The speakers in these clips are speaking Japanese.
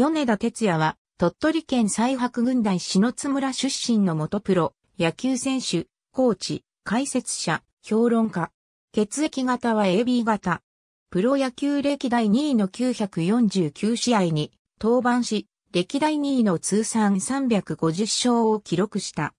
米田哲也は、鳥取県西白軍大篠津村出身の元プロ、野球選手、コーチ、解説者、評論家。血液型は AB 型。プロ野球歴代2位の949試合に登板し、歴代2位の通算350勝を記録した。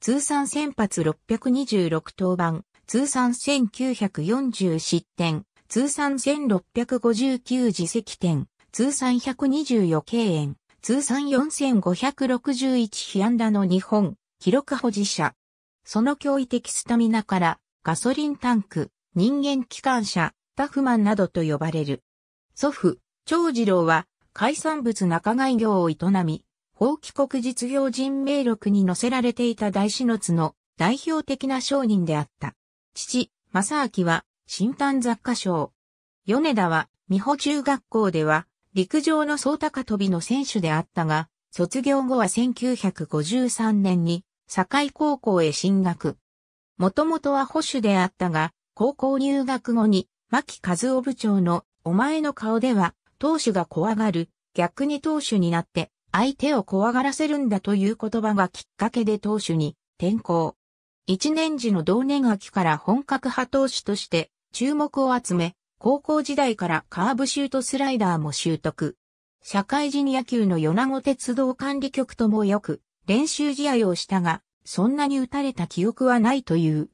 通算先発626登板、通算1940失点、通算1659自責点、通算124敬遠、通算4561被安打の日本、記録保持者。その驚異的スタミナから、ガソリンタンク、人間機関車、タフマンなどと呼ばれる。祖父、長次郎は、海産物仲買業を営み、法規国実業人名録に載せられていた大志の津の代表的な商人であった。父、正明は、新丹雑貨商。米田は、美保中学校では、陸上の総高飛びの選手であったが、卒業後は1953年に、堺高校へ進学。もともとは保守であったが、高校入学後に、牧和夫部長の、お前の顔では、投手が怖がる、逆に投手になって、相手を怖がらせるんだという言葉がきっかけで投手に転向。一年時の同年秋から本格派投手として注目を集め、高校時代からカーブシュートスライダーも習得。社会人野球の米子鉄道管理局ともよく練習試合をしたが、そんなに打たれた記憶はないという。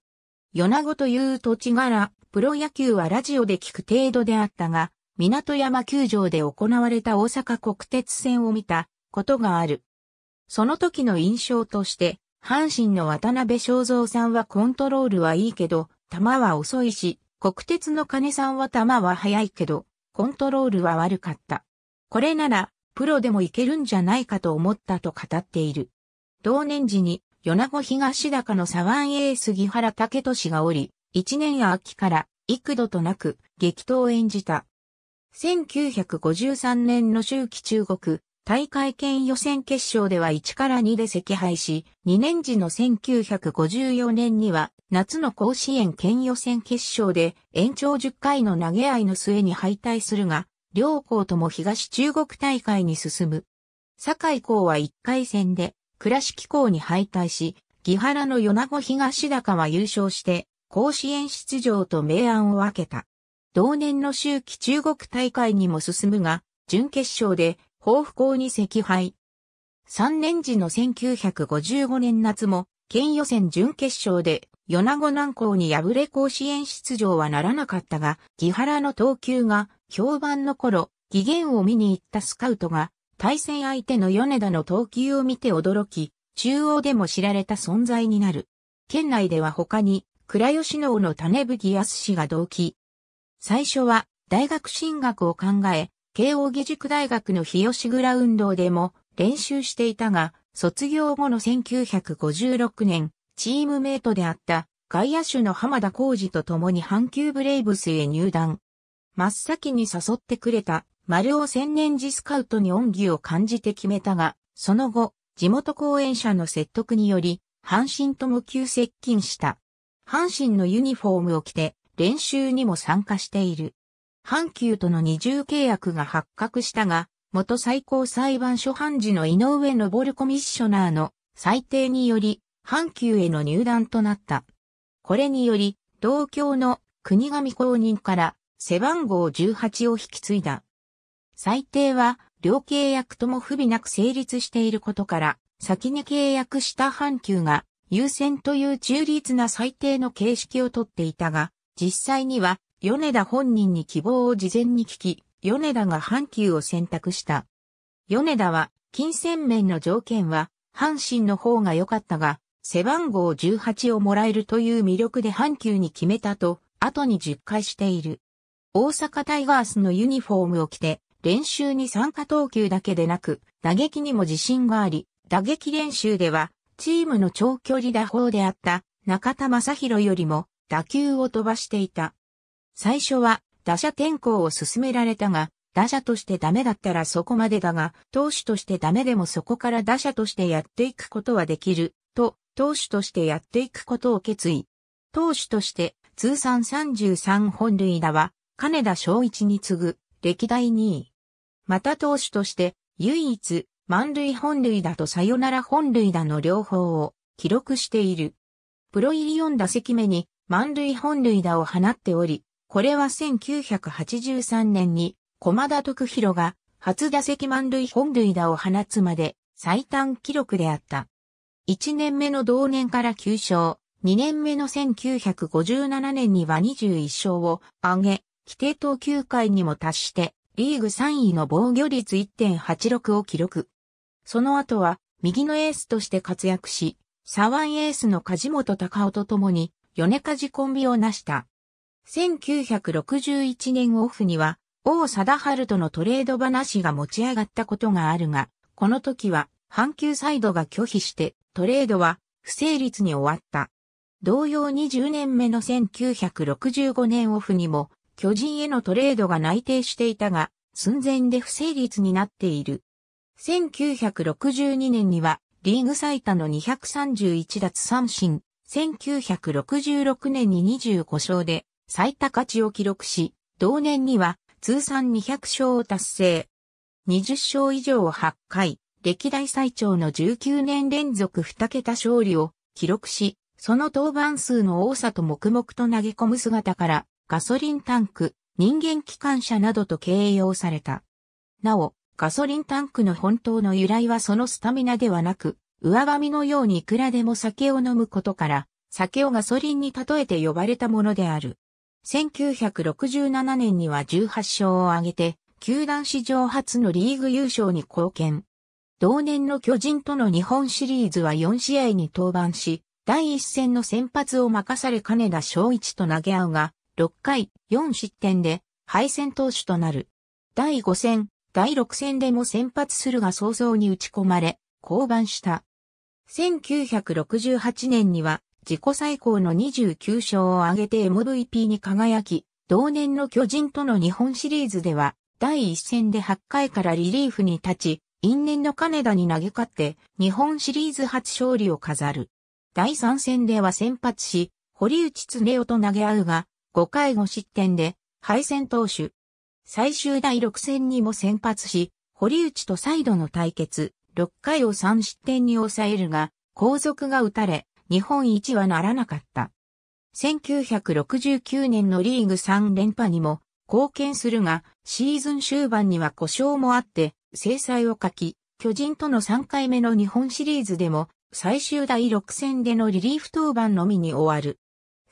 米子という土地柄、プロ野球はラジオで聞く程度であったが、港山球場で行われた大阪国鉄戦を見たことがある。その時の印象として、阪神の渡辺正造さんはコントロールはいいけど、球は遅いし、国鉄の金さんは球は速いけど、コントロールは悪かった。これなら、プロでもいけるんじゃないかと思ったと語っている。同年時に、米子東高の左腕エース木原武俊がおり、一年秋から幾度となく激闘を演じた。1953年の秋季中国大会圏予選決勝では1から2で惜敗し、2年時の1954年には夏の甲子園県予選決勝で延長10回の投げ合いの末に敗退するが、両校とも東中国大会に進む。堺校は1回戦で倉敷校に敗退し、木原の米子東高は優勝して、甲子園出場と明暗を分けた。同年の秋季中国大会にも進むが、準決勝で甲府校に惜敗。3年時の1955年夏も、県予選準決勝で、米子南港に敗れ甲子園出場はならなかったが、木原の投球が評判の頃、期限を見に行ったスカウトが、対戦相手の米田の投球を見て驚き、中央でも知られた存在になる。県内では他に、倉吉能の種吹康氏が同期。最初は、大学進学を考え、慶応義塾大学の日吉グラウンドでも練習していたが、卒業後の1956年、チームメイトであった外野手の浜田浩二と共に阪急ブレイブスへ入団。真っ先に誘ってくれた丸尾千年寺スカウトに恩義を感じて決めたが、その後、地元後援者の説得により、阪神とも急接近した。阪神のユニフォームを着て練習にも参加している。阪急との二重契約が発覚したが、元最高裁判所判事の井上昇コミッショナーの裁定により、阪急への入団となった。これにより、同郷の国神公認から背番号18を引き継いだ。裁定は、両契約とも不備なく成立していることから、先に契約した阪急が優先という中立な裁定の形式をとっていたが、実際には米田本人に希望を事前に聞き、米田が阪急を選択した。米田は、金銭面の条件は、阪神の方が良かったが、背番号18をもらえるという魅力で阪急に決めたと、後に10回している。大阪タイガースのユニフォームを着て、練習に参加投球だけでなく、打撃にも自信があり、打撃練習では、チームの長距離打法であった中田正宏よりも打球を飛ばしていた。最初は打者転向を進められたが、打者としてダメだったらそこまでだが、投手としてダメでもそこから打者としてやっていくことはできる、と、投手としてやっていくことを決意。投手として通算33本塁打は、金田昭一に次ぐ歴代2位。また投手として唯一満塁本塁打とサヨナラ本塁打の両方を記録している。プロ入り4打席目に満塁本塁打を放っており、これは1983年に、駒田徳弘が、初打席満塁本塁打を放つまで、最短記録であった。1年目の同年から9勝、2年目の1957年には21勝を上げ、規定投球回にも達して、リーグ3位の防御率1.86を記録。その後は、右のエースとして活躍し、左腕エースの梶本隆夫と共に、米梶コンビを成した。1961年オフには、王貞治とのトレード話が持ち上がったことがあるが、この時は、阪急サイドが拒否して、トレードは不成立に終わった。同様に10年目の1965年オフにも、巨人へのトレードが内定していたが、寸前で不成立になっている。1962年には、リーグ最多の231奪三振、1966年に25勝で、最高値を記録し、同年には通算200勝を達成。20勝以上を8回、歴代最長の19年連続2桁勝利を記録し、その登板数の多さと黙々と投げ込む姿から、ガソリンタンク、人間機関車などと形容された。なお、ガソリンタンクの本当の由来はそのスタミナではなく、上髪のようにいくらでも酒を飲むことから、酒をガソリンに例えて呼ばれたものである。1967年には18勝を挙げて、球団史上初のリーグ優勝に貢献。同年の巨人との日本シリーズは4試合に登板し、第1戦の先発を任され金田正一と投げ合うが、6回4失点で敗戦投手となる。第5戦、第6戦でも先発するが早々に打ち込まれ、降板した。1968年には自己最高の29勝を挙げて MVP に輝き、同年の巨人との日本シリーズでは、第1戦で8回からリリーフに立ち、因縁の金田に投げ勝って、日本シリーズ初勝利を飾る。第3戦では先発し、堀内恒夫と投げ合うが、5回5失点で、敗戦投手。最終第6戦にも先発し、堀内と再度の対決、6回を3失点に抑えるが、後続が打たれ、日本一はならなかった。1969年のリーグ3連覇にも貢献するが、シーズン終盤には故障もあって、制裁を書き、巨人との3回目の日本シリーズでも、最終第6戦でのリリーフ登板のみに終わる。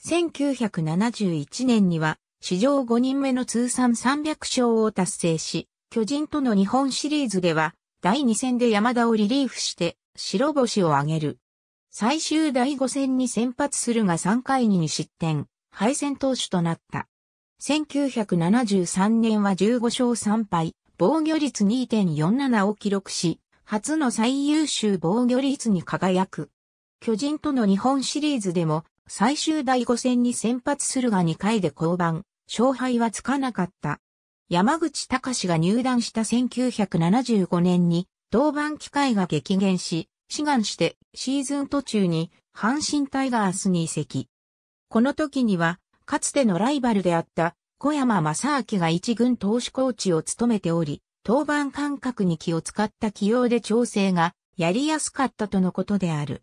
1971年には、史上5人目の通算300勝を達成し、巨人との日本シリーズでは、第2戦で山田をリリーフして、白星を挙げる。最終第5戦に先発するが3回に2失点、敗戦投手となった。1973年は15勝3敗、防御率2.47を記録し、初の最優秀防御率に輝く。巨人との日本シリーズでも最終第5戦に先発するが2回で降板、勝敗はつかなかった。山口隆が入団した1975年に登板機会が激減し、志願してシーズン途中に阪神タイガースに移籍。この時には、かつてのライバルであった小山正明が一軍投手コーチを務めており、登板間隔に気を使った起用で調整がやりやすかったとのことである。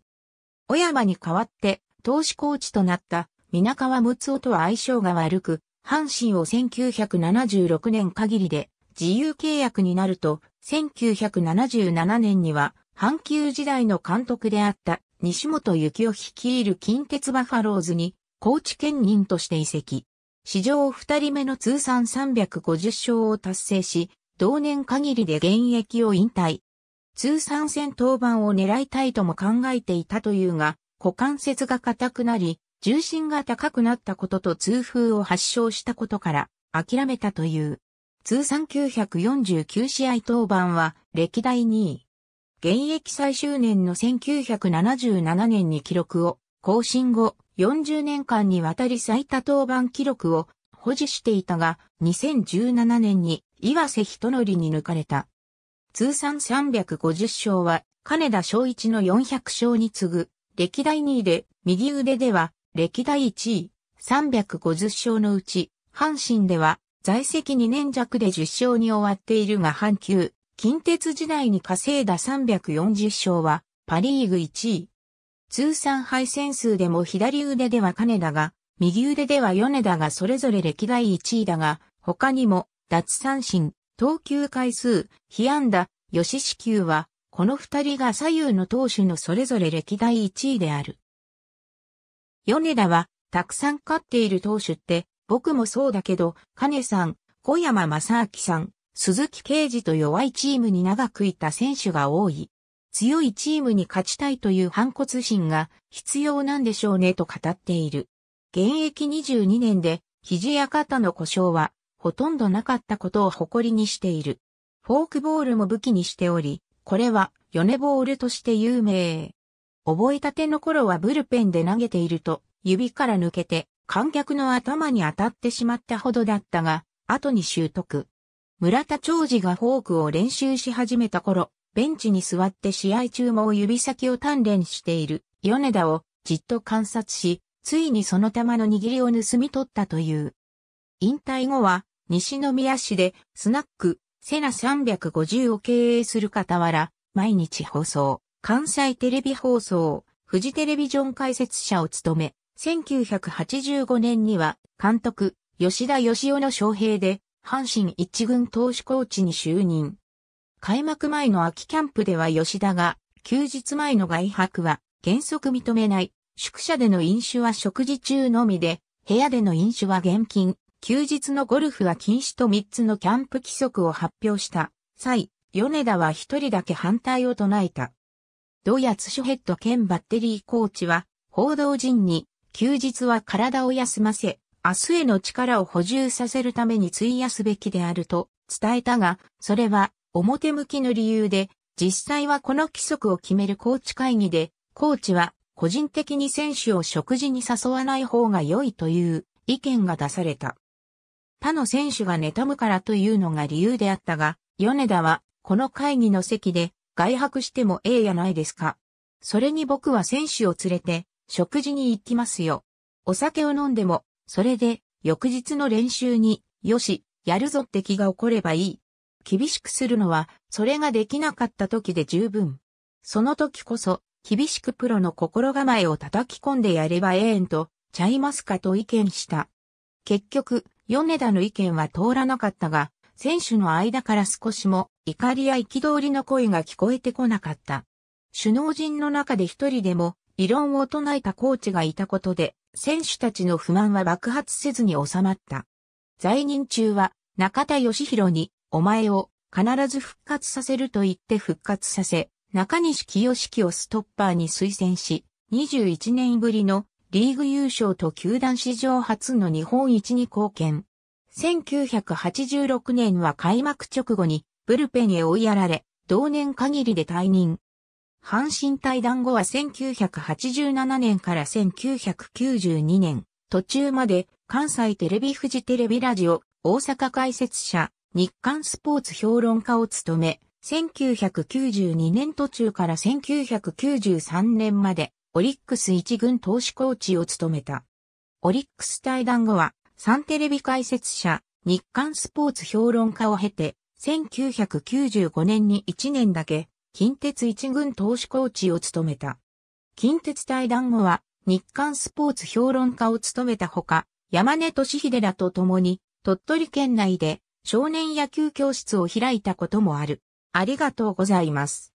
小山に代わって投手コーチとなった皆川睦夫とは相性が悪く、阪神を1976年限りで自由契約になると、1977年には阪急時代の監督であった西本幸夫率いる近鉄バファローズに高知県人として移籍。史上二人目の通算350勝を達成し、同年限りで現役を引退。通算戦登板を狙いたいとも考えていたというが、股関節が硬くなり、重心が高くなったことと痛風を発症したことから諦めたという。通算949試合登板は歴代2位。現役最終年の1977年に記録を更新後、40年間にわたり最多登板記録を保持していたが、2017年に岩瀬人則に抜かれた。通算350勝は、金田正一の400勝に次ぐ、歴代2位で、右腕では、歴代1位、350勝のうち、阪神では、在籍2年弱で10勝に終わっているが阪急、近鉄時代に稼いだ340勝はパリーグ1位。通算敗戦数でも左腕では金田が、右腕では米田がそれぞれ歴代1位だが、他にも脱三振、投球回数、被安打、吉四球は、この二人が左右の投手のそれぞれ歴代1位である。米田は、たくさん勝っている投手って、僕もそうだけど、金さん、小山正明さん、鈴木刑事と弱いチームに長くいた選手が多い。強いチームに勝ちたいという反骨心が必要なんでしょうねと語っている。現役22年で肘や肩の故障はほとんどなかったことを誇りにしている。フォークボールも武器にしており、これはヨネボールとして有名。覚えたての頃はブルペンで投げていると指から抜けて観客の頭に当たってしまったほどだったが、後に習得。村田長治がフォークを練習し始めた頃、ベンチに座って試合中も指先を鍛錬している米田をじっと観察し、ついにその球の握りを盗み取ったという。引退後は西宮市でスナックセナ350を経営する傍ら、毎日放送、関西テレビ放送、フジテレビジョン解説者を務め、1985年には監督、吉田義雄の招聘で阪神一軍投手コーチに就任。開幕前の秋キャンプでは吉田が、休日前の外泊は原則認めない、宿舎での飲酒は食事中のみで、部屋での飲酒は厳禁、休日のゴルフは禁止と3つのキャンプ規則を発表した際、米田は一人だけ反対を唱えた。ドヤツシュヘッド兼バッテリーコーチは、報道陣に、休日は体を休ませ、明日への力を補充させるために費やすべきであると伝えたが、それは表向きの理由で、実際はこの規則を決めるコーチ会議で、コーチは個人的に選手を食事に誘わない方が良いという意見が出された。他の選手が妬むからというのが理由であったが、米田はこの会議の席で外泊してもええやないですか。それに僕は選手を連れて食事に行きますよ。お酒を飲んでもそれで、翌日の練習に、よし、やるぞって気が起こればいい。厳しくするのは、それができなかった時で十分。その時こそ、厳しくプロの心構えを叩き込んでやればええんと、ちゃいますかと意見した。結局、米田の意見は通らなかったが、選手の間から少しも怒りや憤りの声が聞こえてこなかった。首脳陣の中で一人でも異論を唱えたコーチがいたことで、選手たちの不満は爆発せずに収まった。在任中は中田義弘にお前を必ず復活させると言って復活させ、中西清樹をストッパーに推薦し、21年ぶりのリーグ優勝と球団史上初の日本一に貢献。1986年は開幕直後にブルペンへ追いやられ、同年限りで退任。阪神対談後は1987年から1992年、途中まで関西テレビ富士テレビラジオ、大阪解説者、日刊スポーツ評論家を務め、1992年途中から1993年まで、オリックス一軍投資コーチを務めた。オリックス対談後は、三テレビ解説者、日刊スポーツ評論家を経て、1995年に1年だけ、近鉄一軍投手コーチを務めた。近鉄対談後は、日刊スポーツ評論家を務めたほか、山根俊秀らと共に、鳥取県内で少年野球教室を開いたこともある。ありがとうございます。